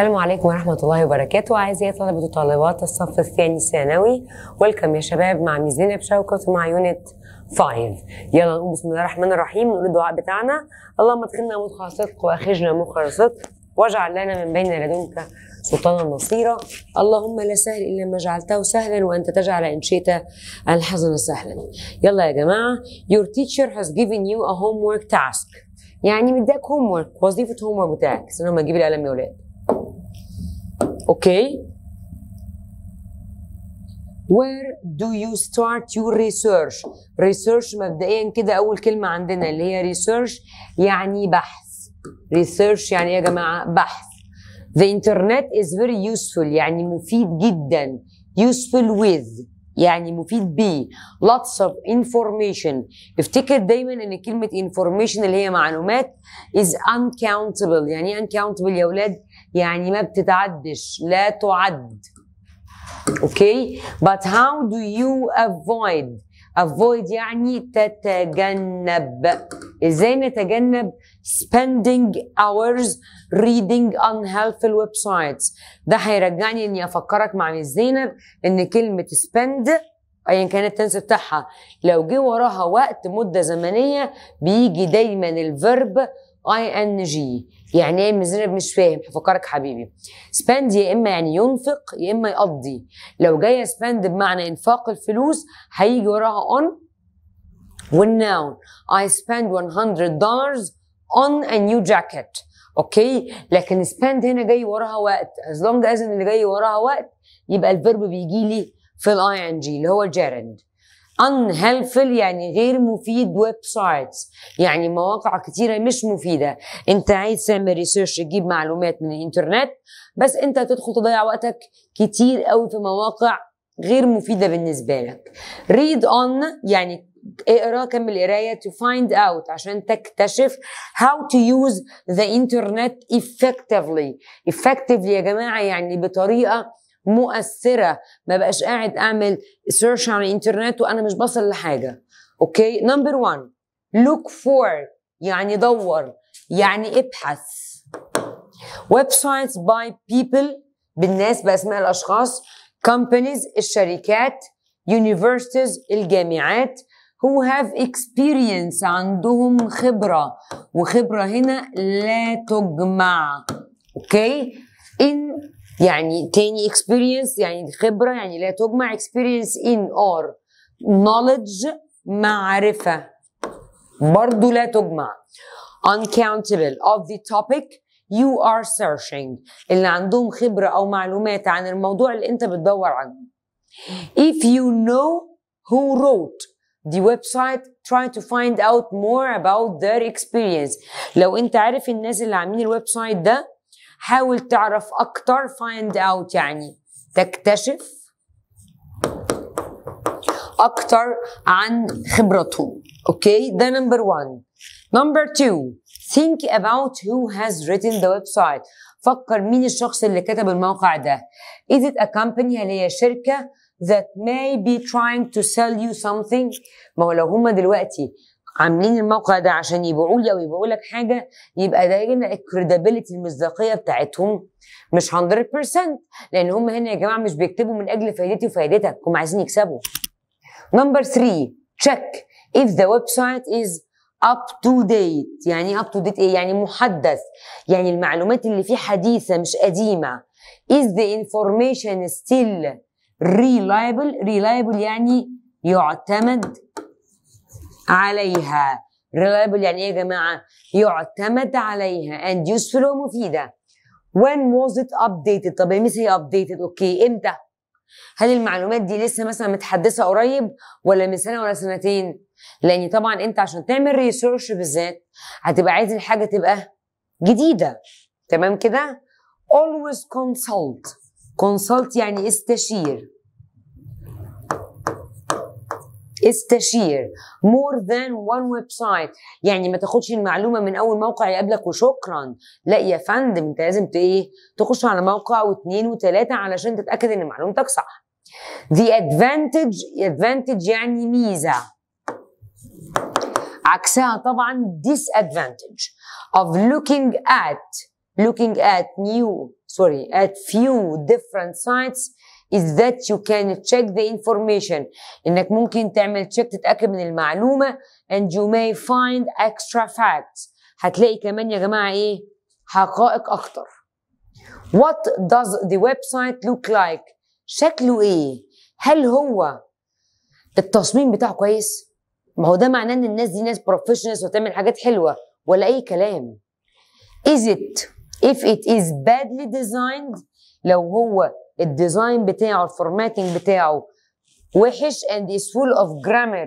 السلام عليكم ورحمة الله وبركاته أعزائي طلبة وطالبات الصف الثاني الثانوي ويلكم يا شباب مع ميزينة بشوكة ومع يونت 5 يلا نقول بسم الله الرحمن الرحيم نقول الدعاء بتاعنا اللهم ادخلنا مدخل صدق واخرجنا مخرج صدق واجعل لنا من بين لدنك سلطانا نصيرا اللهم لا سهل الا ما جعلته سهلا وانت تجعل ان شئت الحزن سهلا يلا يا جماعه your teacher has given you a homework task يعني مديك homework وظيفه homework بتاعك استنى ما تجيب القلم يا ولاد اوكي Where do you start your research؟ research مبدئيا كده أول كلمة عندنا اللي هي research يعني بحث. research يعني يا جماعة بحث. The internet is very useful يعني مفيد جدا. useful with يعني مفيد بيه. lots of information. افتكر دايما إن كلمة information اللي هي معلومات is uncountable يعني uncountable يا أولاد يعني ما بتتعدش لا تعد اوكي but how do you avoid avoid يعني تتجنب ازاي نتجنب spending hours reading unhelpful websites ده هيرجعني اني افكرك مع ميس زينب ان كلمه spend ايا كان التنس بتاعها لو جه وراها وقت مده زمنيه بيجي دايما الفيرب اي ان جي يعني ايه مزرب مش فاهم هفكرك حبيبي سبند يا اما يعني ينفق يا اما يقضي لو جايه سبند بمعنى انفاق الفلوس هيجي وراها اون والناون I spend 100 دولار on a new jacket اوكي لكن spend هنا جاي وراها وقت از لونج از اللي جاي وراها وقت يبقى الفيرب بيجي لي في الاي ان جي اللي هو جيرند unhelpful يعني غير مفيد ويب سايتس يعني مواقع كتيره مش مفيده انت عايز تعمل ريسيرش تجيب معلومات من الانترنت بس انت هتدخل تضيع وقتك كتير قوي في مواقع غير مفيده بالنسبه لك read on يعني اقرا كمل القرايه to find out عشان تكتشف how to use the internet effectively effectively يا جماعه يعني بطريقه مؤثره ما بقاش قاعد اعمل سيرش على الانترنت وانا مش بصل لحاجه اوكي نمبر 1 لوك فور يعني دور يعني ابحث ويب سايتس باي بيبل بالناس باسماء الاشخاص كومبانيز الشركات يونيفرسيتيز الجامعات who have experience عندهم خبرة وخبرة هنا لا تجمع اوكي okay? in يعني تاني اكسبيرينس يعني خبره يعني لا تجمع اكسبيرينس ان اور نوليدج معرفه برضو لا تجمع uncountable of the topic you are searching اللي عندهم خبره او معلومات عن الموضوع اللي انت بتدور عنه if you know who wrote the website try to find out more about their experience لو انت عارف الناس اللي عاملين الويب سايت ده حاول تعرف اكتر find out يعني تكتشف اكتر عن خبراتهم اوكي ده نمبر 1 نمبر 2 think about who has written the website فكر مين الشخص اللي كتب الموقع ده is it a company هل هي شركه that may be trying to sell you something ما هو لو هما دلوقتي عاملين الموقع ده عشان يبيعوا لي او يبيعوا لك حاجه يبقى ده هنا الكريديبيلتي المصداقيه بتاعتهم مش 100% لان هم هنا يا جماعه مش بيكتبوا من اجل فائدتي وفائدتك هم عايزين يكسبوا. نمبر 3 تشيك اف ذا ويب سايت از اب تو ديت يعني اب تو ديت ايه يعني محدث يعني المعلومات اللي فيه حديثه مش قديمه از ذا انفورميشن ستيل ريلايبل ريلايبل يعني يعتمد عليها reliable يعني ايه يا جماعه يعتمد عليها and useful ومفيده when was it updated طب امتى هي updated اوكي امتى هل المعلومات دي لسه مثلا متحدثه قريب ولا من سنه ولا سنتين لان طبعا انت عشان تعمل ريسيرش بالذات هتبقى عايز الحاجه تبقى جديده تمام كده always consult consult يعني استشير استشير مور ذان وان ويب سايت يعني ما تاخدش المعلومه من اول موقع يقابلك وشكرا لا يا فندم انت لازم ايه تخش على موقع واثنين وثلاثه علشان تتاكد ان معلومتك صح the advantage advantage يعني ميزه عكسها طبعا disadvantage of looking at looking at new sorry at few different sites is that you can check the information انك ممكن تعمل check تتاكد من المعلومه and you may find extra facts هتلاقي كمان يا جماعه ايه حقائق اكتر what does the website look like شكله ايه هل هو التصميم بتاعه كويس ما هو ده معناه ان الناس دي ناس بروفيشنالز وتعمل حاجات حلوه ولا اي كلام is it if it is badly designed لو هو الديزاين بتاعه الفورماتنج بتاعه وحش and is full of grammar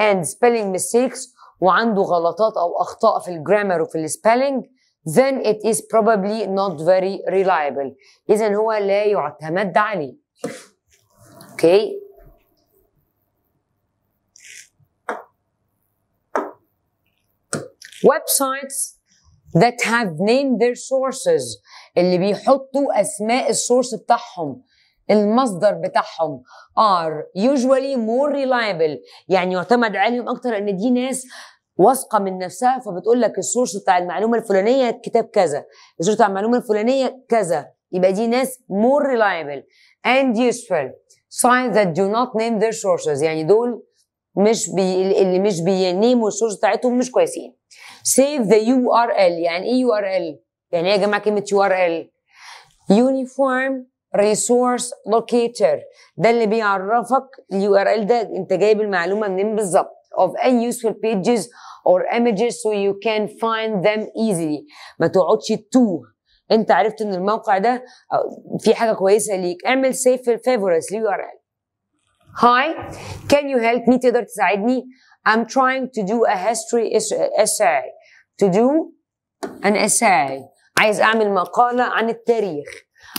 and spelling mistakes وعنده غلطات او اخطاء في الجرامر وفي السبيلنج then it is probably not very reliable اذا هو لا يعتمد عليه اوكي okay. websites that have named their sources اللي بيحطوا اسماء السورس بتاعهم المصدر بتاعهم are usually more reliable يعني يعتمد عليهم اكتر ان دي ناس واثقه من نفسها فبتقول لك السورس بتاع المعلومه الفلانيه كتاب كذا السورس بتاع المعلومه الفلانيه كذا يبقى دي ناس more reliable and useful signs that do not name their sources يعني دول مش بي... اللي مش بينيموا السورس بتاعتهم مش كويسين save the URL يعني ايه URL يعني ايه يا جماعه كلمه URL uniform resource locator ده اللي بيعرفك اليو ار ال ده انت جايب المعلومه منين بالظبط of any useful pages or images so you can find them easily ما تقعدش تتوه انت عرفت ان الموقع ده في حاجه كويسه ليك اعمل سيف في الفيفورتس اليو ار ال هاي كان يو هيلب مي تقدر تساعدني I'm trying to do a history essay. To do an essay. عايز أعمل مقالة عن التاريخ.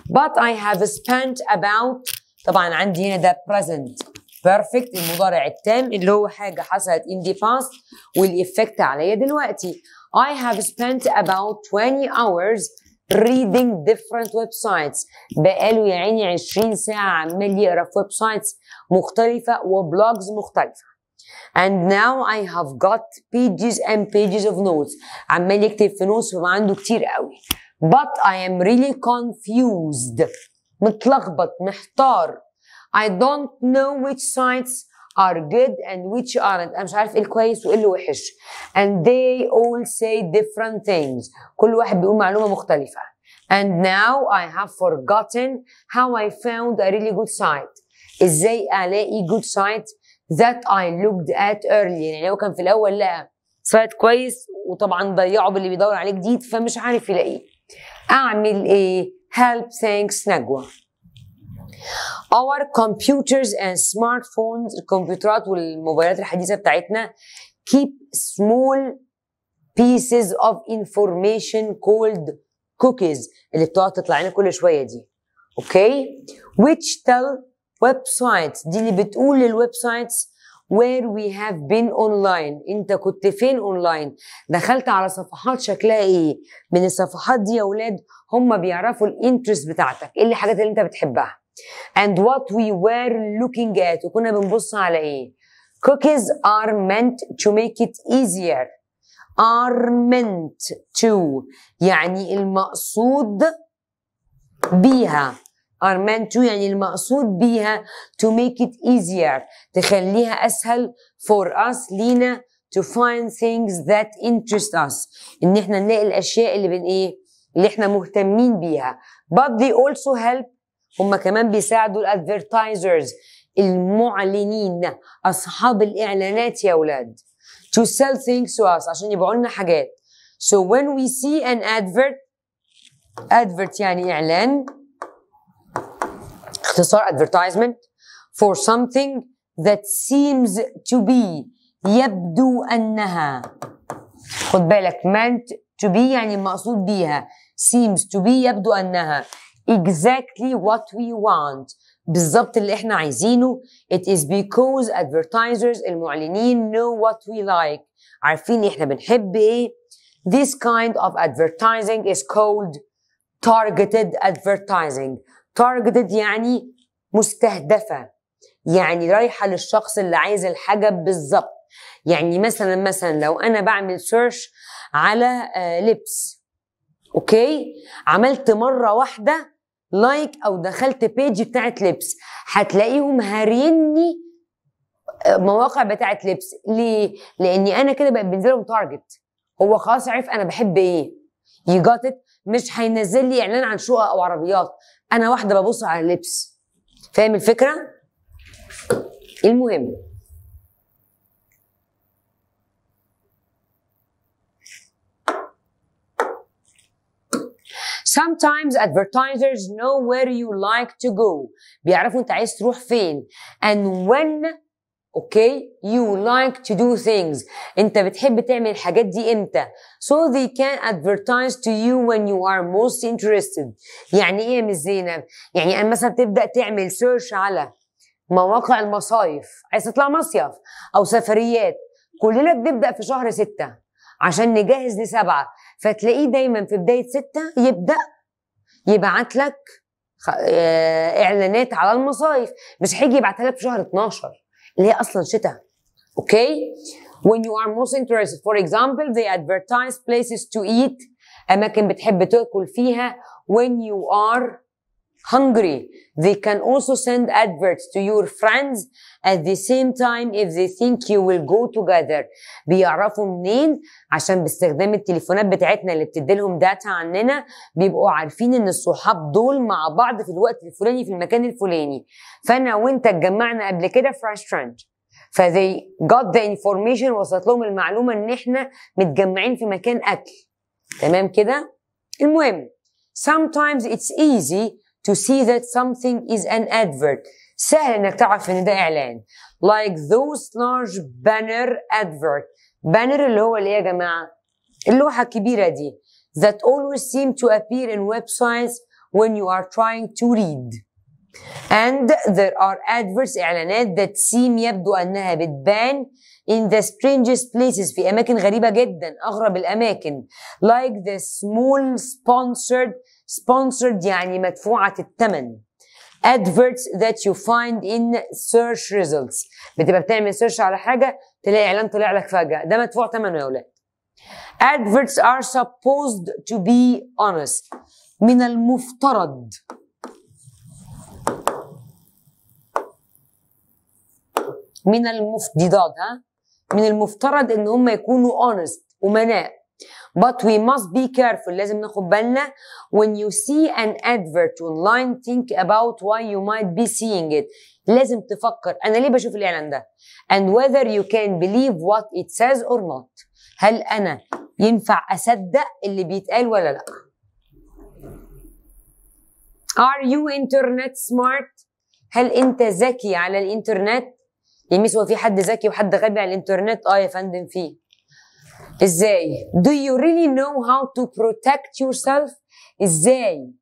But I have spent about طبعا عندي هنا ده present perfect المضارع التام اللي هو حاجة حصلت in the past affect عليا دلوقتي. I have spent about 20 hours reading different websites. بقالوا يا عيني 20 ساعة عمال يقرا في websites مختلفة وبلوجز and now I have got pages and pages of notes عمال يكتب في notes وما عنده كتير قوي but I am really confused متلخبط محتار I don't know which sites are good and which aren't انا مش عارف ايه الكويس وايه اللي وحش and they all say different things كل واحد بيقول معلومه مختلفه and now I have forgotten how I found a really good site ازاي الاقي good site that I looked at earlier يعني هو كان في الاول لقى سايت كويس وطبعا ضيعه باللي بيدور عليه جديد فمش عارف يلاقيه اعمل ايه help thanks نجوى Our computers and smartphones الكمبيوترات والموبايلات الحديثة بتاعتنا keep small pieces of information called cookies اللي بتقعد تطلع لنا كل شوية دي اوكي okay? which tell ويب سايتس دي اللي بتقول للويب سايتس where we have been online انت كنت فين اونلاين دخلت على صفحات شكلها ايه من الصفحات دي يا اولاد هم بيعرفوا الانترست بتاعتك ايه الحاجات اللي انت بتحبها and what we were looking at وكنا بنبص على ايه cookies are meant to make it easier are meant to يعني المقصود بيها are meant to يعني المقصود بيها to make it easier تخليها أسهل for us لينا to find things that interest us إن إحنا نلاقي الأشياء اللي بن إيه اللي إحنا مهتمين بيها but they also help هم كمان بيساعدوا الادفرتايزرز المعلنين أصحاب الإعلانات يا أولاد to sell things to us عشان يبيعوا لنا حاجات so when we see an advert advert يعني إعلان to advertisement for something that seems to be يبدو أنها خد بالك meant to be يعني مقصود بيها seems to be يبدو أنها exactly what we want بالضبط اللي احنا عايزينه it is because advertisers المعلنين know what we like عارفين احنا بنحب ايه this kind of advertising is called targeted advertising تارجتد يعني مستهدفه يعني رايحه للشخص اللي عايز الحاجه بالظبط يعني مثلا مثلا لو انا بعمل سيرش على لبس آه، اوكي عملت مره واحده لايك او دخلت بيج بتاعت لبس هتلاقيهم هاريني آه، مواقع بتاعت لبس ليه لاني انا كده بقى بنزلهم تارجت هو خلاص عرف انا بحب ايه يجاتت مش هينزل لي اعلان عن شقق او عربيات انا واحده ببص على اللبس فاهم الفكره المهم Sometimes advertisers know where you like to go. بيعرفوا انت عايز تروح فين. And when اوكي يو لايك تو دو ثينجز انت بتحب تعمل الحاجات دي امتى so they can advertise to you when you are most interested يعني ايه يا مس زينب يعني انا مثلا تبدا تعمل سيرش على مواقع المصايف عايز تطلع مصيف او سفريات كلنا بنبدا في شهر ستة عشان نجهز لسبعة فتلاقيه دايما في بداية ستة يبدأ يبعت لك آه، اعلانات على المصايف مش هيجي يبعتها لك في شهر 12 اللي هي اصلا شتاء اوكي when you are most interested for example they advertise places to eat اماكن بتحب تاكل فيها when you are hungry. They can also send adverts to your friends at the same time if they think you will go together. بيعرفوا منين عشان باستخدام التليفونات بتاعتنا اللي بتدي لهم داتا عننا بيبقوا عارفين ان الصحاب دول مع بعض في الوقت الفلاني في المكان الفلاني. فانا وانت اتجمعنا قبل كده في ريستورانت. فthey got the information وصلت لهم المعلومه ان احنا متجمعين في مكان اكل. تمام كده؟ المهم sometimes it's easy to see that something is an advert سهل انك تعرف ان ده اعلان like those large banner advert banner اللي هو اللي يا جماعه اللوحة الكبيره دي that always seem to appear in websites when you are trying to read and there are adverts اعلانات that seem يبدو انها بتبان in the strangest places في اماكن غريبة جدا اغرب الاماكن like the small sponsored sponsored يعني مدفوعة الثمن adverts that you find in search results بتبقى بتعمل سيرش على حاجة تلاقي إعلان طلع لك فجأة ده مدفوع ثمنه يا أولاد adverts are supposed to be honest من المفترض من المفترض ها من المفترض ان هم يكونوا honest امناء But we must be careful لازم ناخد بالنا when you see an advert online think about why you might be seeing it لازم تفكر أنا ليه بشوف الإعلان ده and whether you can believe what it says or not هل أنا ينفع أصدق اللي بيتقال ولا لأ Are you internet smart هل أنت ذكي على الإنترنت يمس هو في حد ذكي وحد غبي على الإنترنت آه يا فندم فيه ازاي do you really know how to protect yourself ازاي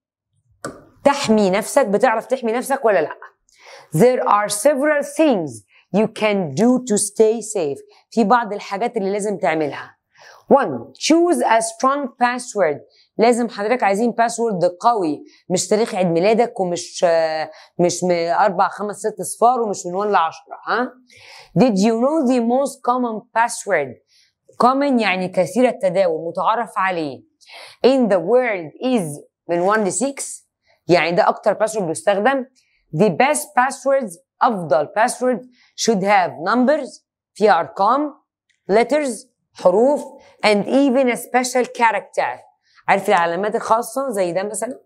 تحمي نفسك بتعرف تحمي نفسك ولا لا there are several things you can do to stay safe في بعض الحاجات اللي لازم تعملها one choose a strong password لازم حضرتك عايزين باسورد قوي مش تاريخ عيد ميلادك ومش مش من اربع خمس ست صفار ومش من ولا عشرة ها did you know the most common password common يعني كثير التداول متعارف عليه in the world is من 1 ل 6 يعني ده اكتر باسورد بيستخدم the best passwords افضل باسورد should have numbers فيها ارقام letters حروف and even a special character عارف العلامات الخاصه زي ده مثلا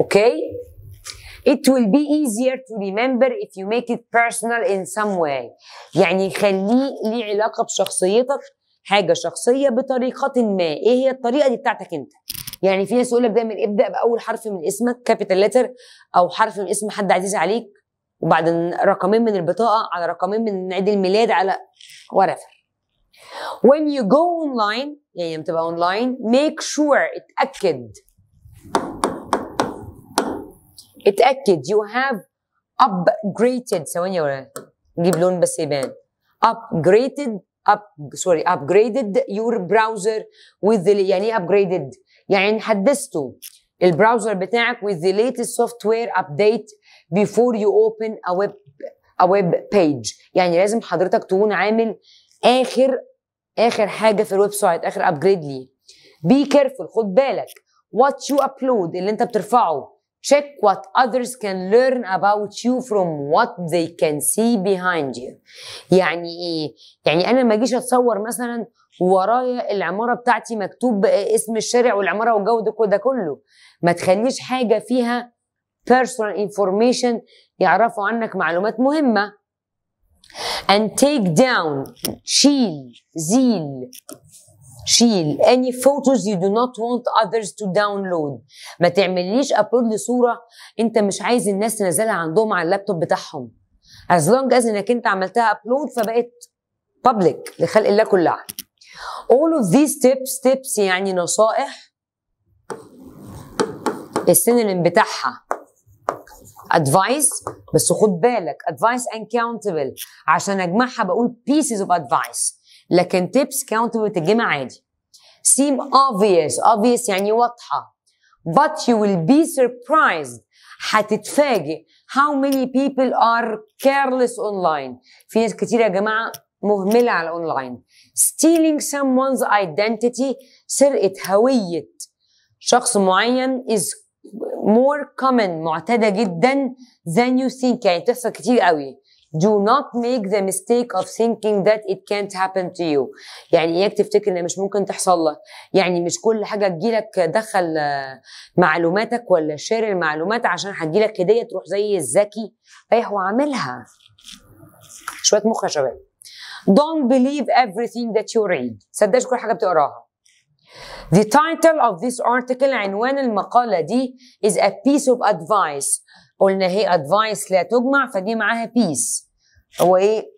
اوكي It will be easier to remember if you make it personal in some way. يعني خليه ليه علاقة بشخصيتك حاجة شخصية بطريقة ما. إيه هي الطريقة دي بتاعتك أنت؟ يعني في ناس يقول لك دايما ابدأ بأول حرف من اسمك كابيتال لتر أو حرف من اسم حد عزيز عليك وبعدين رقمين من البطاقة على رقمين من عيد الميلاد على ورقه When you go online يعني لما تبقى اونلاين make sure اتأكد اتاكد يو هاف upgraded ثواني ولا نجيب لون بس يبان upgraded up سوري upgraded your browser with the يعني ايه upgraded يعني حدثته البراوزر بتاعك with the latest software update before you open a web a web page يعني لازم حضرتك تكون عامل اخر اخر حاجه في الويب سايت اخر upgrade ليه be careful خد بالك what you upload اللي انت بترفعه Check what others can learn about you from what they can see behind you. يعني ايه؟ يعني انا ما اجيش اتصور مثلا ورايا العماره بتاعتي مكتوب اسم الشارع والعماره والجو ده كله. ما تخليش حاجه فيها personal information يعرفوا عنك معلومات مهمه. And take down شيل زيل شيل any photos you do not want others to download ما تعمليش ابلود لصوره انت مش عايز الناس تنزلها عندهم على اللابتوب بتاعهم as long as انك انت عملتها ابلود فبقت public لخلق الله كلها all of these tips tips يعني نصائح السينونيم بتاعها advice بس خد بالك advice and countable عشان اجمعها بقول pieces of advice لكن تيبس كاونتر بتتجمع عادي seem obvious obvious يعني واضحة but you will be surprised هتتفاجئ how many people are careless online في ناس كتير يا جماعة مهملة على الأونلاين stealing someone's identity سرقة هوية شخص معين is more common معتادة جدا than you think يعني بتحصل كتير قوي do not make the mistake of thinking that it can't happen to you يعني اياك تفتكر ان مش ممكن تحصل لك يعني مش كل حاجه تجيلك دخل آه، معلوماتك ولا شير المعلومات عشان هتجيلك هديه تروح زي الذكي رايح وعاملها شويه مخ يا شباب don't believe everything that you read تصدقش كل حاجه بتقراها The title of this article عنوان المقالة دي is a piece of advice قلنا هي إيه، advice لا تجمع فدي معاها piece ايه؟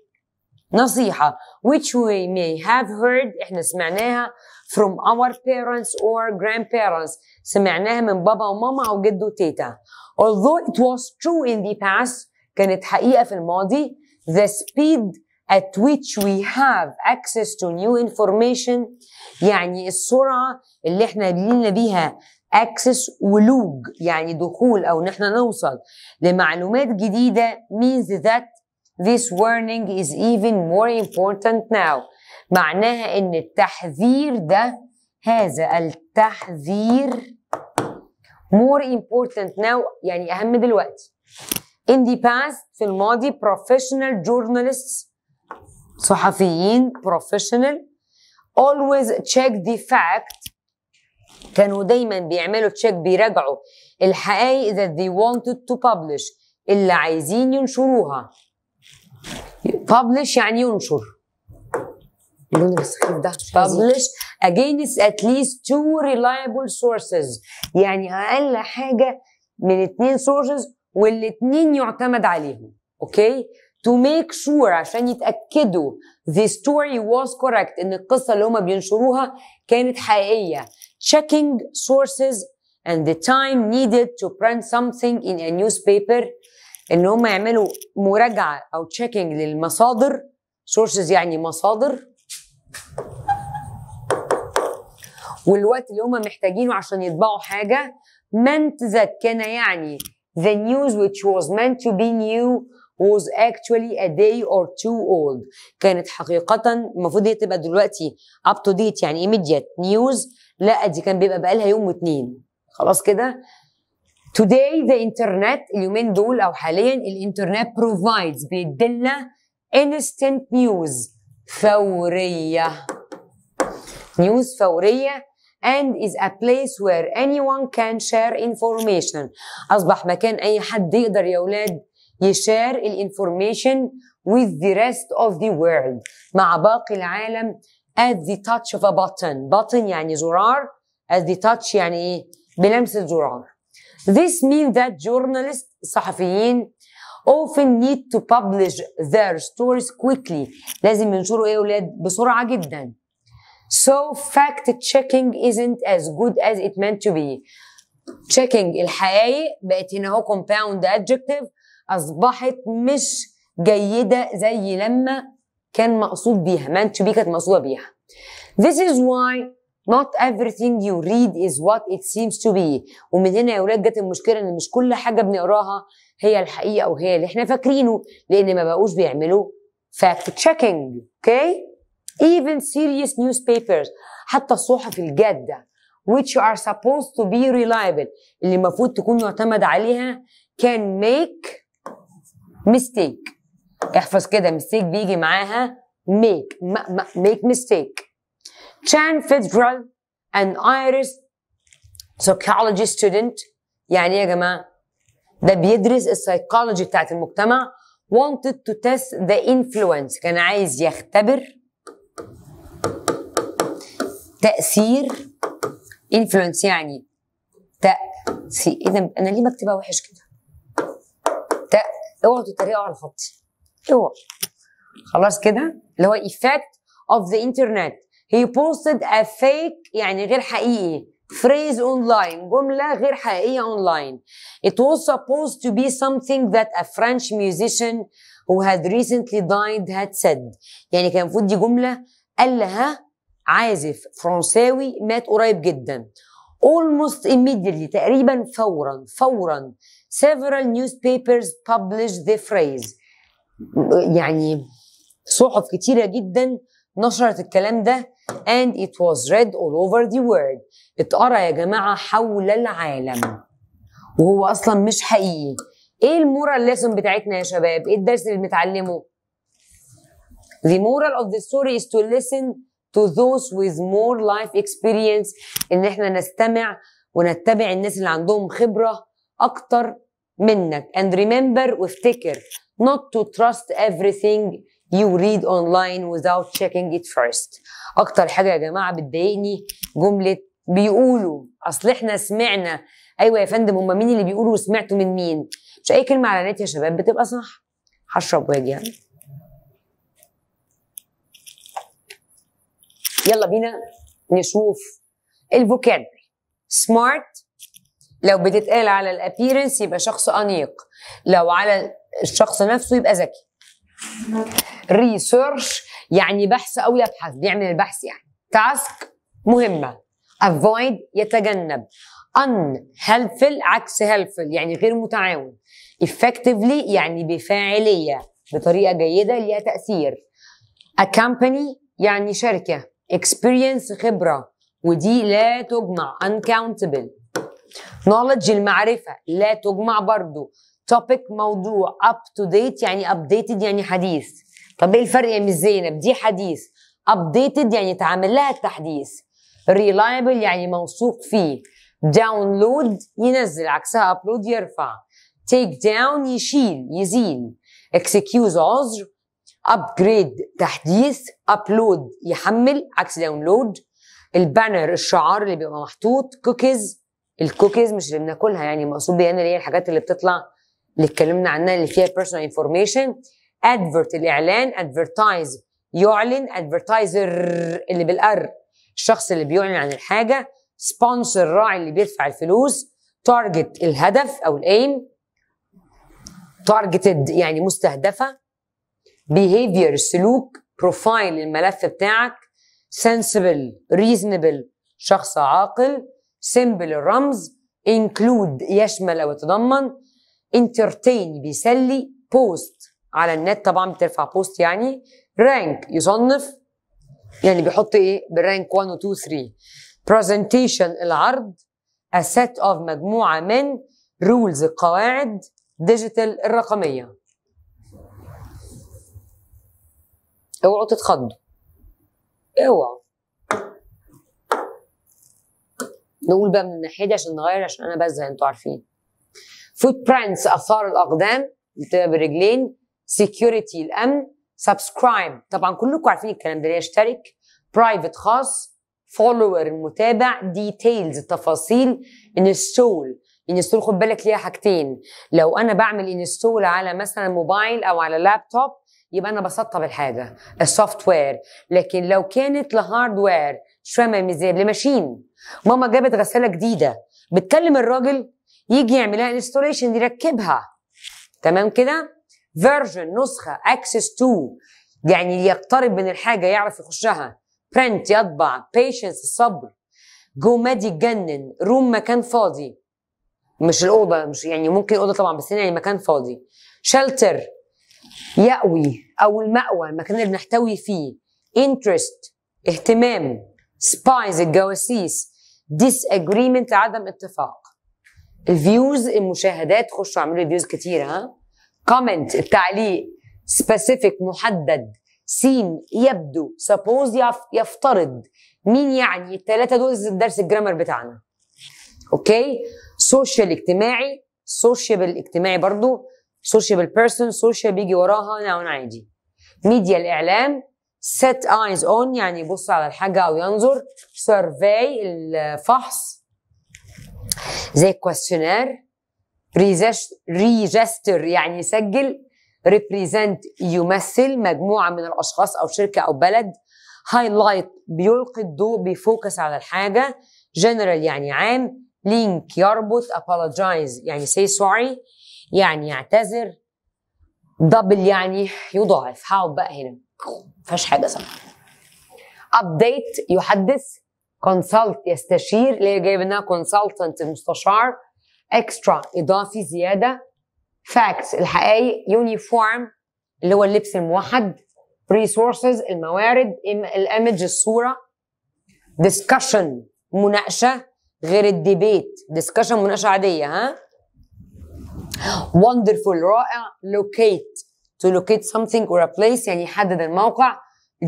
نصيحة which we may have heard احنا سمعناها from our parents or grandparents سمعناها من بابا وماما او جد وتيتا although it was true in the past كانت حقيقة في الماضي the speed at which we have access to new information يعني السرعة اللي احنا لينا بيها access ولوج يعني دخول او ان احنا نوصل لمعلومات جديدة means that This warning is even more important now معناها إن التحذير ده هذا التحذير more important now يعني أهم دلوقتي in the past في الماضي professional journalists صحفيين professional always check the fact كانوا دايما بيعملوا تشيك بيراجعوا الحقائق that they wanted to publish اللي عايزين ينشروها publish يعني ينشر اللون السخيف ده publish against at least two reliable sources يعني اقل حاجه من اتنين sources والاتنين يعتمد عليهم اوكي okay? to make sure عشان يتاكدوا the story was correct ان القصه اللي هما بينشروها كانت حقيقيه checking sources and the time needed to print something in a newspaper ان هم يعملوا مراجعه او تشيكينج للمصادر سورسز يعني مصادر والوقت اللي هم محتاجينه عشان يطبعوا حاجه meant that كان يعني the news which was meant to be new was actually a day or two old كانت حقيقة المفروض هي تبقى دلوقتي up to date يعني immediate news لا دي كان بيبقى بقالها يوم واتنين خلاص كده today the internet اليومين دول او حاليا الانترنت provides بيدلنا instant news فوريه news فوريه and is a place where anyone can share information أصبح مكان أي حد يقدر يا أولاد يشار الانفورميشن with the rest of the world مع باقي العالم at the touch of a button button يعني زرار at the touch يعني إيه بلمسة زرار This means that journalists, صحفيين often need to publish their stories quickly. لازم ينشروا ايه ولاد؟ بسرعة جدا. So fact checking isn't as good as it meant to be. Checking الحقائق بقت هنا اهو compound adjective أصبحت مش جيدة زي لما كان مقصود بيها. meant to be كانت مقصودة بيها. This is why not everything you read is what it seems to be ومن هنا يا ولاد جت المشكله ان مش كل حاجه بنقراها هي الحقيقه او هي اللي احنا فاكرينه لان ما بقوش بيعملوا fact checking okay even serious newspapers حتى الصحف الجاده which are supposed to be reliable اللي المفروض تكون معتمد عليها can make mistake احفظ كده mistake بيجي معاها make make mistake كان فيدرال ان ايريس سوكيولوجي ستودنت يعني يا جماعة ده بيدرس السايكولوجي بتاعت المجتمع wanted to test the influence كان عايز يختبر تأثير influence يعني تأثير ايه ده انا ليه بكتبها وحش كده؟ تأ اوعوا تتريقوا على خطي اوعوا خلاص كده اللي هو effect of the internet he posted a fake يعني غير حقيقي phrase online جملة غير حقيقية online it was supposed to be something that a French musician who had recently died had said يعني كان المفروض دي جملة قالها عازف فرنساوي مات قريب جدا almost immediately تقريبا فورا فورا several newspapers published the phrase يعني صحف كتيرة جدا نشرت الكلام ده and it was read all over the world اتقرا يا جماعة حول العالم وهو أصلا مش حقيقي ايه المورال ليسون بتاعتنا يا شباب ايه الدرس اللي بنتعلمه The moral of the story is to listen to those with more life experience ان احنا نستمع ونتبع الناس اللي عندهم خبرة اكتر منك and remember وافتكر not to trust everything you read online without checking it first اكتر حاجه يا جماعه بتضايقني جمله بيقولوا اصل احنا سمعنا ايوه يا فندم هم مين اللي بيقولوا وسمعتوا من مين مش اي كلمه على النت يا شباب بتبقى صح هشرب واجي يعني. يلا بينا نشوف الفوكاد سمارت لو بتتقال على الابييرنس يبقى شخص انيق لو على الشخص نفسه يبقى ذكي ريسيرش يعني بحث او يبحث بيعمل البحث يعني تاسك مهمه افويد يتجنب ان هيلفل عكس هيلفل يعني غير متعاون effectively يعني بفاعليه بطريقه جيده ليها تاثير اكمباني يعني شركه experience خبره ودي لا تجمع uncountable knowledge المعرفه لا تجمع برضه توبيك موضوع up to date يعني updated يعني حديث طب ايه الفرق يا مس زينب دي حديث updated يعني اتعمل لها التحديث ريلايبل يعني موثوق فيه داونلود ينزل عكسها upload يرفع تيك داون يشيل يزيل اكسكيوز عذر ابجريد تحديث upload يحمل عكس داونلود البانر الشعار اللي بيبقى محطوط كوكيز الكوكيز مش اللي بناكلها يعني المقصود بيها اللي هي الحاجات اللي بتطلع اللي اتكلمنا عنها اللي فيها بيرسونال انفورميشن ادفرت الاعلان ادفرتايز يعلن ادفرتايزر اللي بالار الشخص اللي بيعلن عن الحاجه سبونسر راعي اللي بيدفع الفلوس تارجت الهدف او الايم تارجتد يعني مستهدفه بيهيفير السلوك بروفايل الملف بتاعك سنسبل ريزونبل شخص عاقل simple الرمز انكلود يشمل او يتضمن انترتين بيسلي بوست على النت طبعا بترفع بوست يعني رانك يصنف يعني بيحط ايه بالرانك 1 و 2 3 برزنتيشن العرض a set of مجموعه من رولز القواعد ديجيتال الرقميه اوعوا تتخضوا اوعوا نقول بقى من الناحيه دي عشان نغير عشان انا بزهق انتوا عارفين فوت برينتس اثار الاقدام قلتها بالرجلين سكيورتي الامن سبسكرايب طبعا كلكم عارفين الكلام ده يشترك برايفت خاص فولور المتابع ديتيلز التفاصيل انستول انستول خد بالك ليها حاجتين لو انا بعمل انستول على مثلا موبايل او على لابتوب يبقى انا بسطب الحاجه السوفت وير لكن لو كانت لهاردوير شويه ميزاب لماشين ماما جابت غساله جديده بتكلم الراجل يجي يعملها انستوليشن يركبها تمام كده فيرجن نسخه اكسس تو يعني يقترب من الحاجه يعرف يخشها برنت يطبع بيشنس الصبر جو مادي يتجنن روم مكان فاضي مش الاوضه مش يعني ممكن الاوضه طبعا بس يعني مكان فاضي شلتر يأوي او المأوى المكان اللي بنحتوي فيه انترست اهتمام سبايز الجواسيس ديس اجريمنت عدم اتفاق الفيوز المشاهدات خشوا اعملوا فيوز كتير ها كومنت التعليق سبيسيفيك محدد سين يبدو سبوز يفترض مين يعني التلاتة دول درس الجرامر بتاعنا اوكي سوشيال اجتماعي سوشيبل اجتماعي برضو سوشيبل بيرسون سوشيال بيجي وراها نعون عادي ميديا الاعلام set eyes on يعني يبص على الحاجه او ينظر survey الفحص زي كويستيونير ريجستر يعني يسجل ريبريزنت يمثل مجموعه من الاشخاص او شركه او بلد هايلايت بيلقي الضوء بيفوكس على الحاجه جنرال يعني عام لينك يربط apologize يعني say sorry يعني يعتذر دبل يعني يضاعف هقعد بقى هنا فش حاجه صح update يحدث كونسلت يستشير اللي هي جايب انها كونسلتنت مستشار اكسترا اضافي زياده فاكتس الحقائق يونيفورم اللي هو اللبس الموحد ريسورسز الموارد الايمج الصوره ديسكشن مناقشه غير الديبيت ديسكشن مناقشه عاديه ها وندرفول رائع لوكيت to locate something or a place يعني يحدد الموقع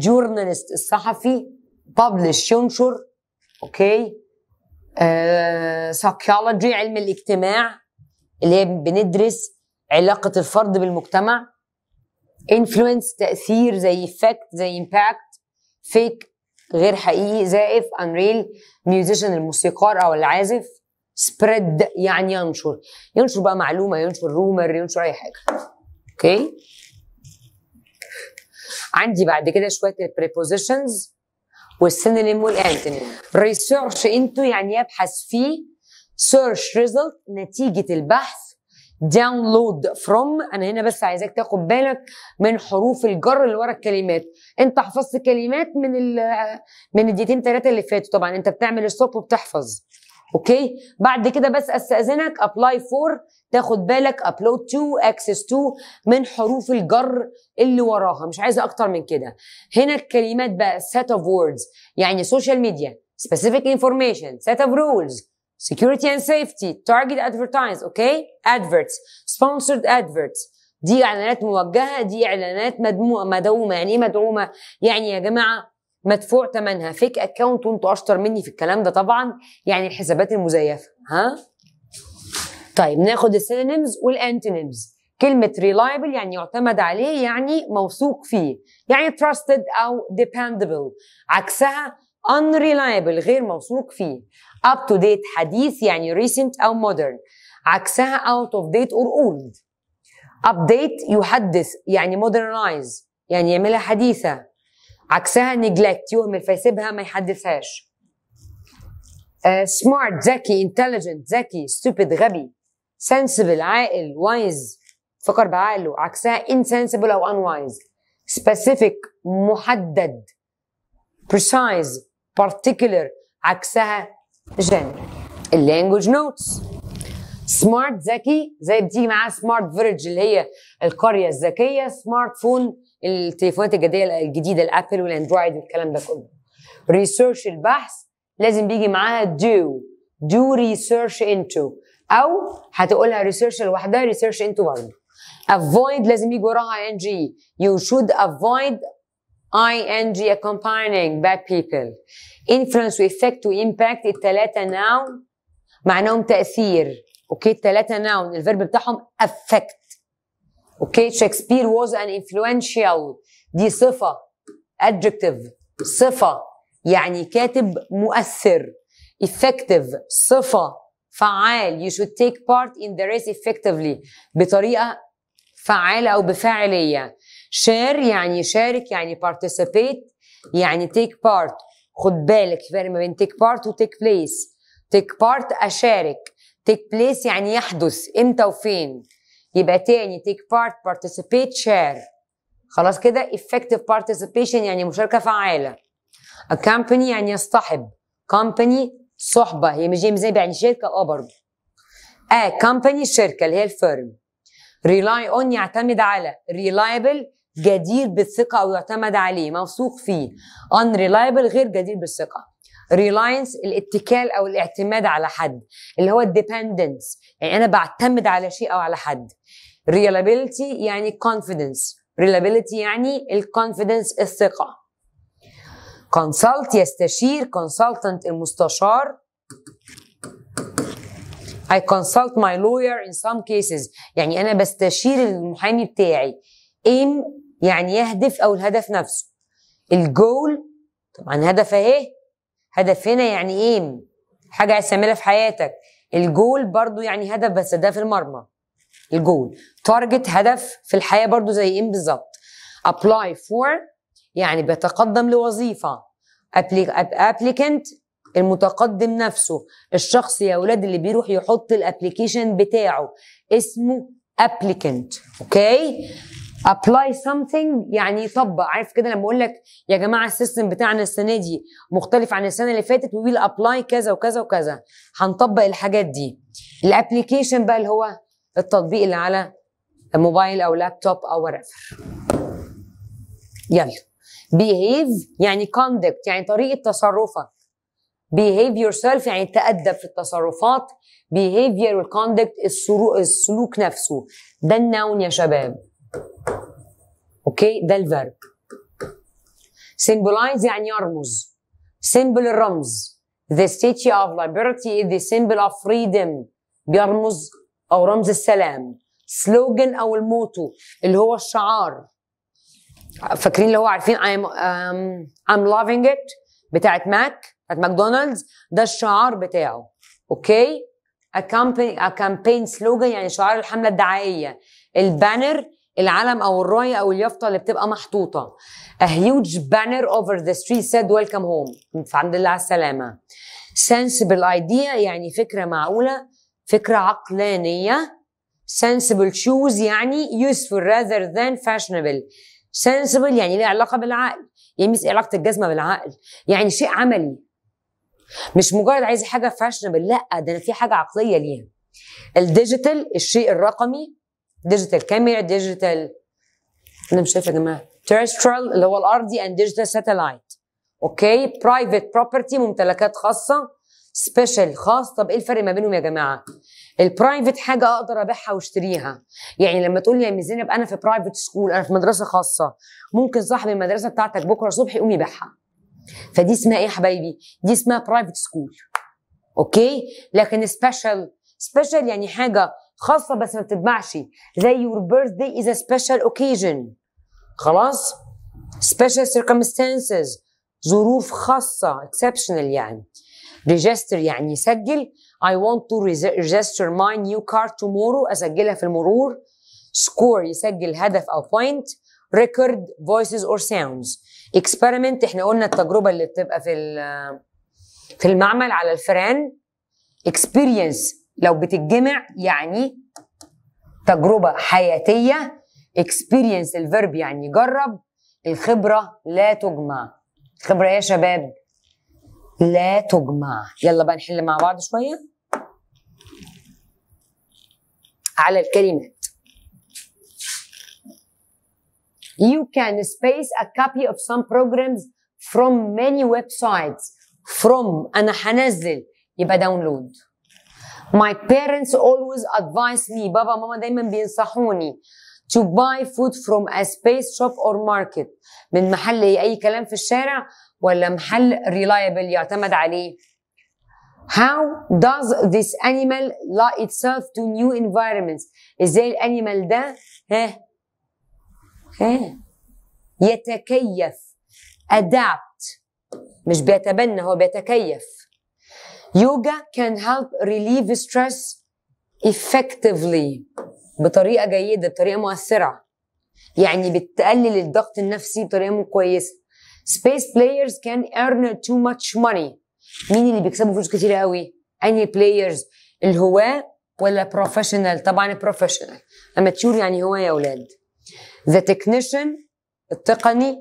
journalist الصحفي publish ينشر اوكي سايكولوجي euh, علم الاجتماع اللي هي بندرس علاقه الفرد بالمجتمع influence تاثير زي افكت زي امباكت فيك غير حقيقي زائف انريل ميوزيشن الموسيقار او العازف سبريد يعني ينشر ينشر بقى معلومه ينشر رومر ينشر اي حاجه اوكي عندي بعد كده شويه البريبوزيشنز والسينونيم والانتونيم ريسيرش انتو يعني يبحث فيه سيرش ريزلت نتيجه البحث داونلود فروم انا هنا بس عايزاك تاخد بالك من حروف الجر اللي ورا الكلمات انت حفظت كلمات من من الدقيقتين ثلاثه اللي فاتوا طبعا انت بتعمل ستوب وبتحفظ اوكي بعد كده بس استاذنك ابلاي فور تاخد بالك ابلود تو اكسس تو من حروف الجر اللي وراها مش عايزه اكتر من كده هنا الكلمات بقى سيت اوف ووردز يعني سوشيال ميديا سبيسيفيك انفورميشن سيت اوف رولز سكيورتي اند سيفتي تارجت ادفرتايز اوكي ادفرتس سبونسرد ادفرتس دي اعلانات موجهه دي اعلانات مدمومه مدعومه يعني ايه مدعومه يعني يا جماعه مدفوع ثمنها فيك اكونت وانتوا اشطر مني في الكلام ده طبعا يعني الحسابات المزيفه ها طيب ناخد السينونيمز والانتونيمز كلمة reliable يعني يعتمد عليه يعني موثوق فيه يعني trusted أو dependable عكسها unreliable غير موثوق فيه up to date حديث يعني recent أو modern عكسها out of date or old update يحدث يعني modernize يعني يعملها حديثة عكسها نيجلكت يهمل فيسيبها ما يحدثهاش سمارت آه، ذكي انتليجنت ذكي ستوبد غبي سنسبل عاقل وايز فكر بعقله عكسها انسنسبل او انوايز سبيسيفيك محدد precise particular عكسها general اللانجوج نوتس سمارت ذكي زي بتيجي معاه سمارت فيرج اللي هي القريه الذكيه سمارت فون التليفونات الجديده الجديده الابل والاندرويد والكلام ده كله ريسيرش البحث لازم بيجي معاها دو دو ريسيرش انتو او هتقولها ريسيرش لوحدها ريسيرش انتو برضه افويد لازم يجي وراها ان جي يو شود افويد اي ان accompanying bad باد بيبل. effect وافكت وامباكت الثلاثه noun معناهم تأثير اوكي الثلاثه ناون الفيرب بتاعهم افكت اوكي شكسبير was an influential دي صفة adjective صفة يعني كاتب مؤثر effective صفة فعال you should take part in the race effectively بطريقة فعالة أو بفاعلية share يعني شارك يعني participate يعني take part خد بالك فرق ما بين take part و take place take part أشارك take place يعني يحدث إمتى وفين يبقى تاني تيك بارت بارتيسيبيت شير خلاص كده effective participation يعني مشاركة فعالة accompany يعني يصطحب company صحبة هي مش زي يعني شركة اه برضه اه company الشركة اللي هي الفيرم rely on يعتمد على reliable جدير بالثقة أو يعتمد عليه موثوق فيه unreliable غير جدير بالثقة ريلاينس الاتكال او الاعتماد على حد اللي هو الديبندنس يعني انا بعتمد على شيء او على حد reliability يعني confidence reliability يعني الكونفيدنس الثقة consult يستشير consultant المستشار I consult my lawyer in some cases يعني أنا بستشير المحامي بتاعي aim يعني يهدف أو الهدف نفسه الجول طبعا هدف اهي هدف هنا يعني aim حاجة عايز تعملها في حياتك الجول برضو يعني هدف بس ده في المرمى الجول تارجت هدف في الحياه برضو زي ايه بالظبط ابلاي فور يعني بيتقدم لوظيفه ابليكنت المتقدم نفسه الشخص يا اولاد اللي بيروح يحط الابلكيشن بتاعه اسمه ابليكنت اوكي ابلاي something يعني يطبق عارف كده لما اقول لك يا جماعه السيستم بتاعنا السنه دي مختلف عن السنه اللي فاتت وبيقول ابلاي كذا وكذا وكذا هنطبق الحاجات دي الابلكيشن بقى اللي هو التطبيق اللي على موبايل او لابتوب او whatever يلا behave يعني conduct يعني طريقه تصرفك behave yourself يعني تأدب في التصرفات behavior والconduct السلوك نفسه ده النون يا شباب اوكي ده الفيرب symbolize يعني يرمز symbol الرمز the statue of liberty is the symbol of freedom بيرمز او رمز السلام سلوجن او الموتو اللي هو الشعار فاكرين اللي هو عارفين I'm, um, I'm loving it بتاعت ماك بتاعت ماكدونالدز ده الشعار بتاعه اوكي a campaign, a campaign slogan يعني شعار الحملة الدعائية البانر العلم او الراية او اليافطة اللي بتبقى محطوطة a huge banner over the street said welcome home فعند الله على السلامة sensible idea يعني فكرة معقولة فكرة عقلانية sensible choose يعني useful rather than fashionable sensible يعني ليه علاقة بالعقل يعني مثل علاقة الجزمة بالعقل يعني شيء عملي مش مجرد عايز حاجة fashionable لا ده أنا في حاجة عقلية ليها الديجيتال الشيء الرقمي ديجيتال كاميرا ديجيتال أنا مش شايفة يا جماعة terrestrial اللي هو الأرضي and digital satellite اوكي برايفت بروبرتي ممتلكات خاصة سبيشال خاص طب ايه الفرق ما بينهم يا جماعه البرايفت حاجه اقدر ابيعها واشتريها يعني لما تقول لي يا زينب انا في برايفت سكول انا في مدرسه خاصه ممكن صاحب المدرسه بتاعتك بكره الصبح يقوم يبيعها فدي اسمها ايه يا حبايبي دي اسمها برايفت سكول اوكي لكن سبيشال سبيشال يعني حاجه خاصه بس ما بتتباعش زي يور بيرث داي از سبيشال اوكيجن خلاص سبيشال سيركمستانسز ظروف خاصه اكسبشنال يعني ريجستر يعني يسجل I want to register my new car tomorrow اسجلها في المرور score يسجل هدف او point record voices or sounds experiment احنا قلنا التجربه اللي بتبقى في في المعمل على الفران experience لو بتتجمع يعني تجربه حياتيه experience الفيرب يعني جرب الخبره لا تجمع خبره يا شباب لا تجمع يلا بقى نحل مع بعض شويه على الكلمات You can space a copy of some programs from many websites from أنا هنزل يبقى داونلود My parents always advise me بابا ماما دايما بينصحوني to buy food from a space shop or market من محل أي كلام في الشارع ولا محل ريلايبل يعتمد عليه How does this animal lie itself to new environments ازاي الانيمال ده ها ها يتكيف adapt مش بيتبنى هو بيتكيف يوجا can help relieve stress effectively بطريقه جيده بطريقه مؤثره يعني بتقلل الضغط النفسي بطريقه كويسه space players can earn too much money مين اللي بيكسبوا فلوس كتير قوي any players الهواة ولا professional طبعا professional amateur يعني هواة يا اولاد the technician التقني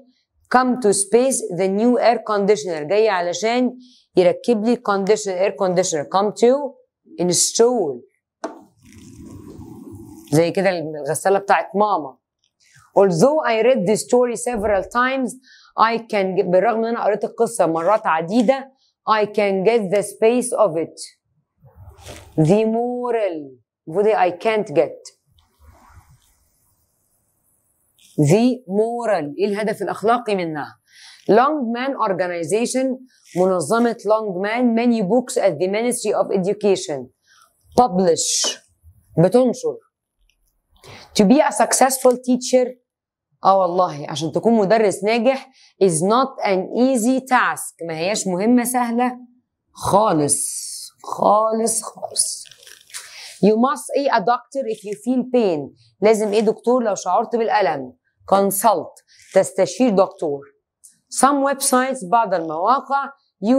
come to space the new air conditioner جاي علشان يركب لي conditioner air conditioner come to install زي كده الغسالة بتاعت ماما although I read this story several times I can بالرغم ان انا قريت القصه مرات عديده I can get the space of it the moral المفروض I can't get the moral ايه الهدف الاخلاقي منها Long Man Organization منظمه Long Man many books at the ministry of education publish بتنشر to be a successful teacher اه والله عشان تكون مدرس ناجح is not an easy task ما هياش مهمه سهله خالص خالص خالص you must ايه a doctor if you feel pain لازم ايه دكتور لو شعرت بالالم consult تستشير دكتور some websites بعض المواقع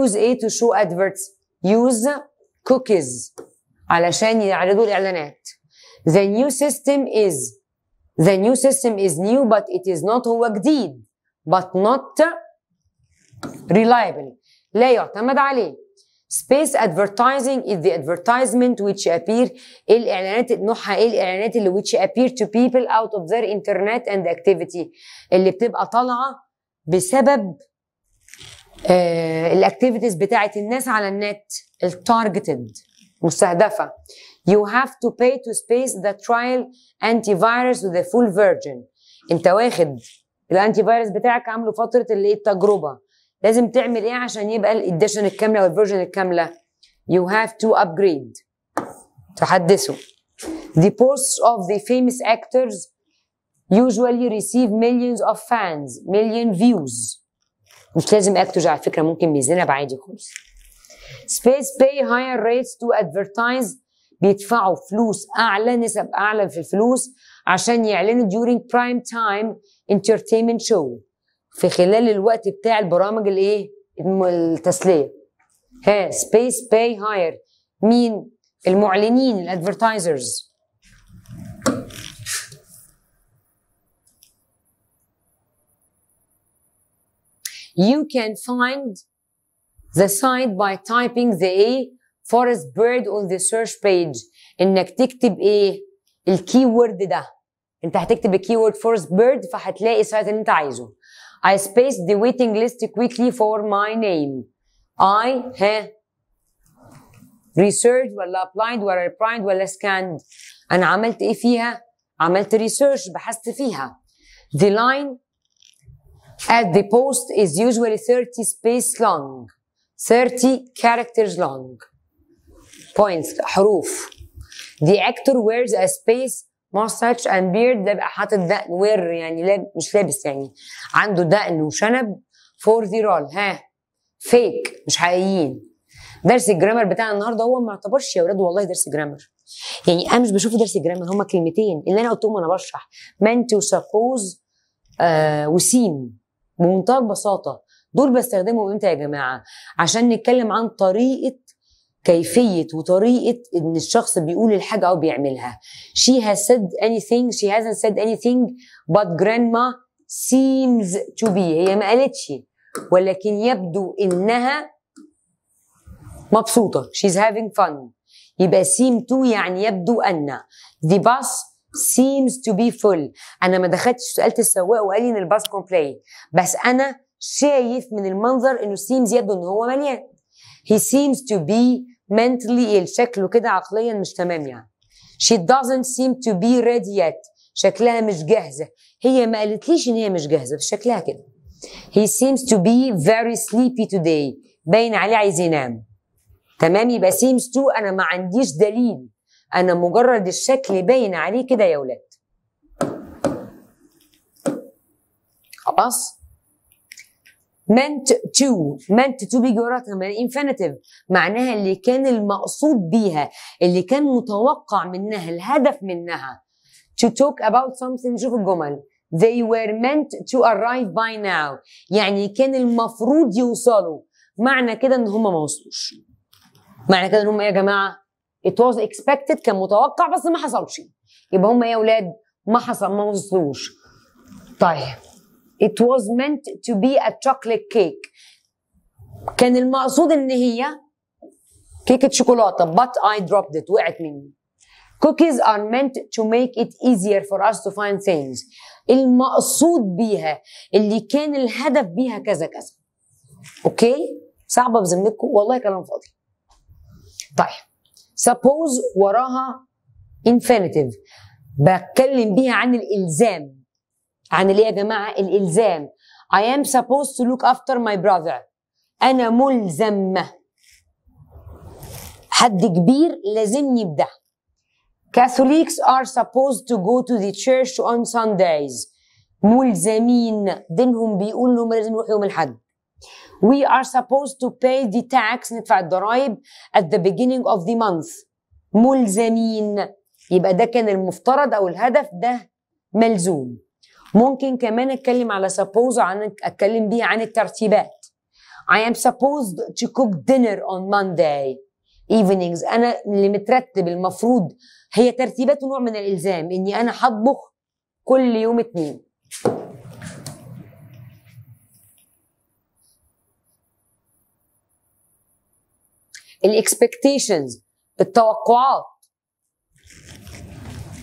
use it ايه to show adverts use cookies علشان يعرضوا الاعلانات the new system is The new system is new, but it is not هو جديد but not reliable لا يعتمد عليه Space advertising is the advertisement which appear الإعلانات نوعها إيه الإعلانات اللي which appear to people out of their internet and activity اللي بتبقى طالعة بسبب الاكتيفيتيز بتاعت الناس على النت التارجتد مستهدفة you have to pay to space the trial antivirus with the full version. انت واخد الانتي بتاعك عامله فتره اللي التجربه لازم تعمل ايه عشان يبقى الاديشن والفيرجن you have to upgrade تحدثه the posts of the famous actors usually receive millions of fans million views مش لازم actors على فكره ممكن ميزانها بعادي خالص space pay higher rates to advertise بيدفعوا فلوس اعلى نسب اعلى في الفلوس عشان يعلنوا during prime time entertainment show في خلال الوقت بتاع البرامج الايه التسليه ها سبيس باي هاير مين المعلنين الادفرتايزرز You can find the site by typing the A فورست بيرد اون ذا سيرش بيج انك تكتب ايه الكي وورد ده انت هتكتب الكي وورد فورست بيرد فهتلاقي السايت اللي انت عايزه I spaced the waiting list quickly for my name. I have researched ولا applied ولا applied ولا scanned. أنا عملت إيه فيها؟ عملت research بحثت فيها. The line at the post is usually 30 space long. 30 characters long. بوينتس حروف The actor wears a space mustache and beard ده بقى حاطط دقن وير يعني لاب مش لابس يعني عنده دقن وشنب فور ذي رول ها فيك مش حقيقيين درس الجرامر بتاعنا النهارده هو ما اعتبرش يا اولاد والله درس جرامر يعني انا مش بشوفه درس جرامر هما كلمتين اللي انا قلتهم وانا بشرح منت وسقوز آه وسيم بمنتهى البساطه دول بستخدمهم امتى يا جماعه عشان نتكلم عن طريقه كيفية وطريقة إن الشخص بيقول الحاجة أو بيعملها. She has said anything, she hasn't said anything but grandma seems to be. هي ما قالتش ولكن يبدو إنها مبسوطة. She's having fun. يبقى seem to يعني يبدو أن. The bus seems to be full انا ما دخلتش سالت السواق وقال لي ان الباص كومبلاي بس انا شايف من المنظر انه seems يبدو ان هو مليان he seems to be mentally ill شكله كده عقليا مش تمام يعني she doesn't seem to be ready yet شكلها مش جاهزه هي ما قالتليش ان هي مش جاهزه بس شكلها كده he seems to be very sleepy today باين عليه عايز ينام تمام يبقى seems to انا ما عنديش دليل انا مجرد الشكل باين عليه كده يا ولاد خلاص meant to meant to be وراها من infinitive معناها اللي كان المقصود بيها اللي كان متوقع منها الهدف منها to talk about something شوف الجمل they were meant to arrive by now يعني كان المفروض يوصلوا معنى كده ان هم ما وصلوش معنى كده ان هم يا جماعه it was expected كان متوقع بس ما حصلش يبقى هم يا اولاد ما حصل ما وصلوش طيب it was meant to be a chocolate cake كان المقصود ان هي كيكة شوكولاتة but I dropped it وقعت مني cookies are meant to make it easier for us to find things المقصود بيها اللي كان الهدف بيها كذا كذا اوكي صعبة بذمتكم والله كلام فاضي طيب suppose وراها infinitive بتكلم بيها عن الالزام عن اللي يا جماعه الالزام I am supposed to look after my brother انا ملزمه حد كبير لازمني بده Catholics are supposed to go to the church on Sundays ملزمين دينهم بيقول انهم لازم يروحوا يوم الحد We are supposed to pay the tax ندفع الضرائب at the beginning of the month ملزمين يبقى ده كان المفترض او الهدف ده ملزوم ممكن كمان اتكلم على سبوز عن اتكلم بيه عن الترتيبات I am supposed to cook dinner on Monday evenings انا اللي مترتب المفروض هي ترتيبات نوع من الالزام اني انا هطبخ كل يوم اتنين الاكسبكتيشنز التوقعات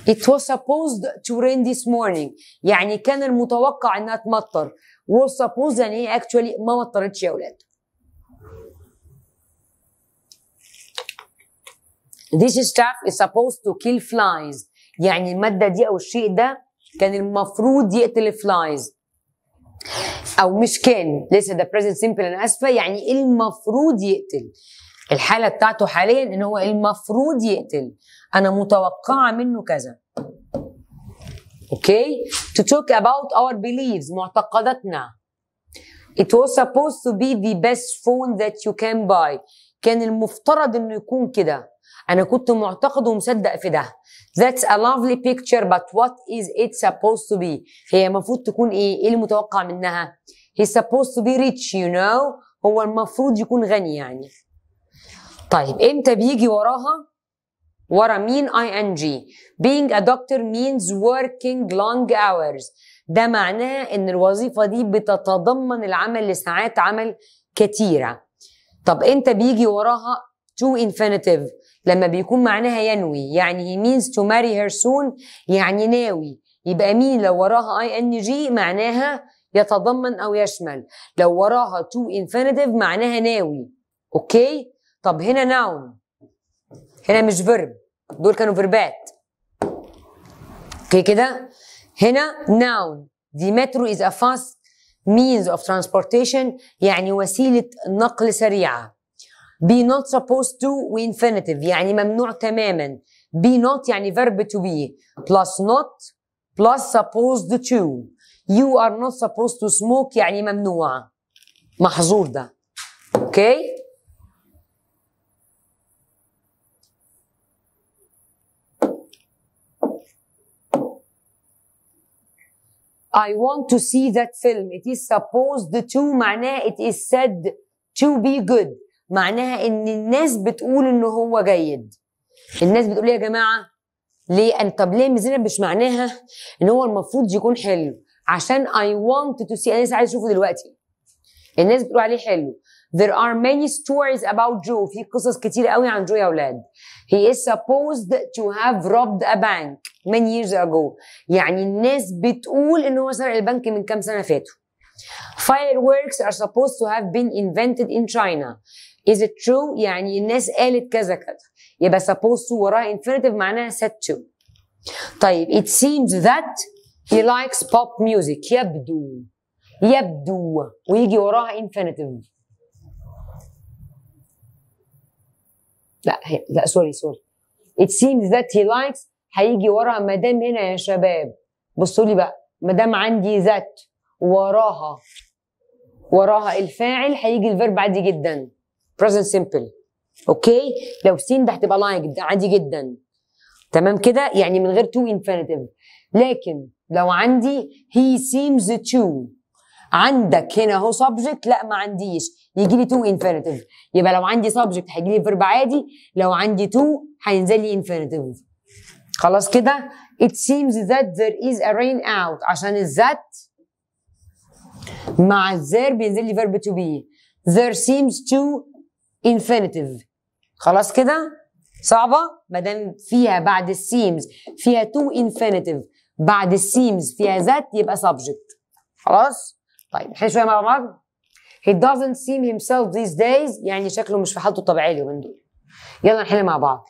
It was supposed to rain this morning يعني كان المتوقع انها تمطر was supposed يعني actually ما مطرتش يا اولاد This stuff is supposed to kill flies يعني المادة دي أو الشيء ده كان المفروض يقتل flies أو مش كان لسه ده present simple أنا آسفة يعني إيه المفروض يقتل الحاله بتاعته حاليا ان هو المفروض يقتل انا متوقعه منه كذا اوكي to talk about our beliefs معتقداتنا it was supposed to be the best phone that you can buy كان المفترض انه يكون كده انا كنت معتقد ومصدق في ده that's a lovely picture but what is it supposed to be هي المفروض تكون ايه ايه اللي متوقع منها he's supposed to be rich you know هو المفروض يكون غني يعني طيب امتى بيجي وراها ورا مين اي ان جي being a doctor means working long hours ده معناه ان الوظيفه دي بتتضمن العمل لساعات عمل كتيره طب امتى بيجي وراها to infinitive لما بيكون معناها ينوي يعني he means to marry her soon يعني ناوي يبقى مين لو وراها اي ان جي معناها يتضمن او يشمل لو وراها to infinitive معناها ناوي اوكي طب هنا ناون هنا مش فيرب دول كانوا فيربات اوكي كده هنا ناون دي مترو از افاست means of transportation يعني وسيلة نقل سريعة be not supposed to و infinitive يعني ممنوع تماما be not يعني verb to be plus not plus supposed to you are not supposed to smoke يعني ممنوع محظور ده اوكي okay? I want to see that film it is supposed to معناه it is said to be good معناها ان الناس بتقول ان هو جيد الناس بتقول إيه يا جماعه ليه أن طب ليه ميزانه مش معناها ان هو المفروض يكون حلو عشان I want to see انا لسه عايز اشوفه دلوقتي الناس بتقول عليه حلو there are many stories about Joe في قصص كتير قوي عن جو يا اولاد he is supposed to have robbed a bank many years ago يعني الناس بتقول إنه هو سرق البنك من كام سنة فاتوا fireworks are supposed to have been invented in China is it true يعني الناس قالت كذا كذا يبقى supposed to وراها infinitive معناها said to طيب it seems that he likes pop music يبدو يبدو ويجي وراها infinitive لا هي. لا سوري سوري it seems that he likes هيجي ورا مدام هنا يا شباب بصوا لي بقى مدام عندي ذات وراها وراها الفاعل هيجي الفيرب عادي جدا present simple اوكي لو سين ده هتبقى لايك عادي جدا تمام كده يعني من غير تو infinitive لكن لو عندي he seems to عندك هنا اهو سبجكت لا ما عنديش يجي لي تو انفينيتيف يبقى لو عندي سبجكت هيجي لي فيرب عادي لو عندي تو هينزل لي انفينيتيف خلاص كده it seems that there is a rain out عشان الذات مع الذير بينزل لي فيرب تو بي there seems to infinitive خلاص كده صعبة ما دام فيها بعد السيمز فيها تو infinitive بعد السيمز فيها ذات يبقى subject خلاص طيب احنا شويه مع بعض he doesn't seem himself these days يعني شكله مش في حالته الطبيعيه اليومين دول يلا نحل مع بعض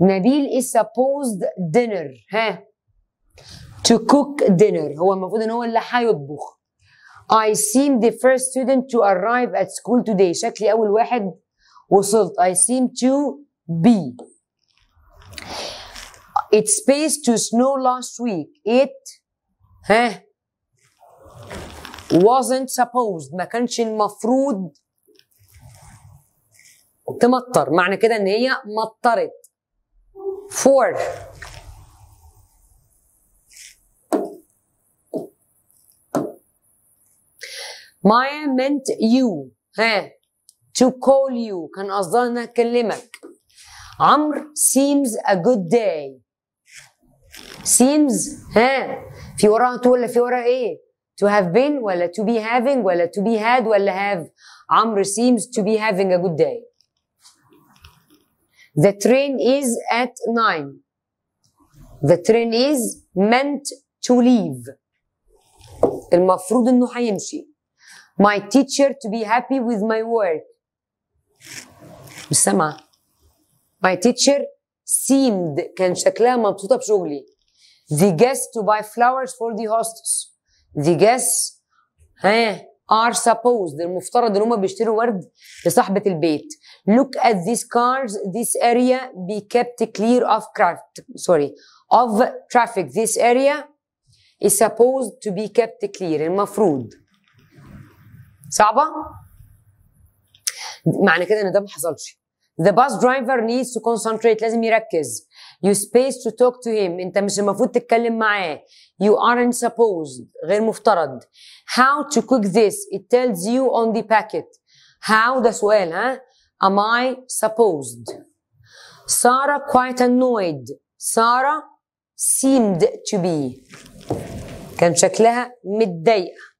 نبيل is supposed dinner ها to cook dinner هو المفروض ان هو اللي هيطبخ I seem the first student to arrive at school today شكلي اول واحد وصلت I seem to be It's space to snow last week it ها wasn't supposed ما كانش المفروض تمطر معنى كده ان هي مطرت for Maya meant you ها to call you كان قصدها انها تكلمك عمرو seems a good day seems ها في وراها تقول في وراها ايه to have been ولا to be having ولا to be had ولا have Amr seems to be having a good day the train is at 9 the train is meant to leave المفروض انه هيمشي my teacher to be happy with my work مش my teacher seemed كان شكلها مبسوطه بشغلي the guest to buy flowers for the hostess دي جس ها are supposed المفترض ان هم بيشتروا ورد لصاحبه البيت look at these cars this area be kept clear of craft sorry of traffic this area is supposed to be kept clear المفروض صعبه معنى كده ان ده ما حصلش the bus driver needs to concentrate لازم يركز you space to talk to him انت مش المفروض تتكلم معاه you aren't supposed غير مفترض how to cook this it tells you on the packet how ده سؤال ها am I supposed Sarah quite annoyed Sarah seemed to be كان شكلها متضايقه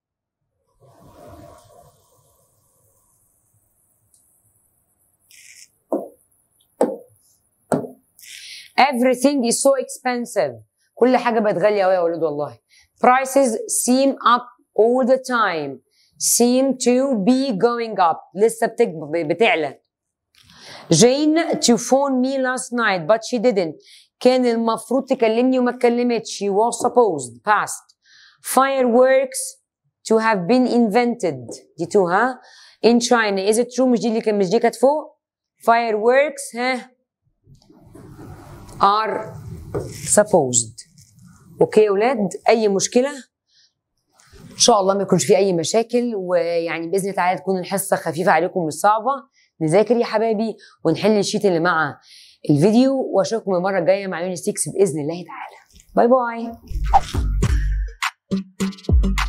everything is so expensive كل حاجة بقت غاليه قوي يا ولد والله prices seem up all the time seem to be going up لسه بتعلى Jane to phone me last night but she didn't كان المفروض تكلمني وما اتكلمتش she was supposed past fireworks to have been invented دي تو ها in China is it true مش دي اللي كان مش كانت فوق fireworks ها ار سبوزد اوكي يا اولاد اي مشكله ان شاء الله ما يكونش في اي مشاكل ويعني باذن تعالى تكون الحصه خفيفه عليكم مش صعبه نذاكر يا حبايبي ونحل الشيت اللي مع الفيديو واشوفكم المره الجايه مع يوني 6 باذن الله تعالى باي باي